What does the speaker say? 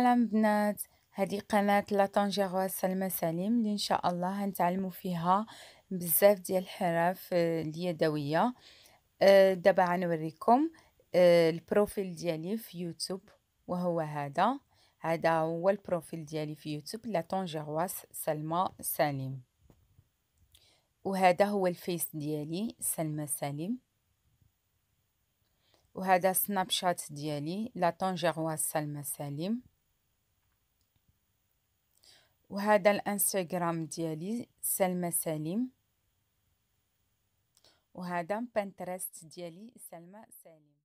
سلام بنات هذه قناة لا طنجاغواز سلمى سليم اللي ان شاء الله هنتعلموا فيها بزاف ديال الحرف آه، اليدويه آه، دابا غنوريكم آه، البروفيل ديالي في يوتيوب وهو هذا هذا هو البروفيل ديالي في يوتيوب لا طنجاغواز سلمى سليم وهذا هو الفيس ديالي سلمى سليم وهذا سناب شات ديالي لا طنجاغواز سلمى سليم وهذا الانستغرام ديالي سلمى سليم وهذا بنترست ديالي سلمى سليم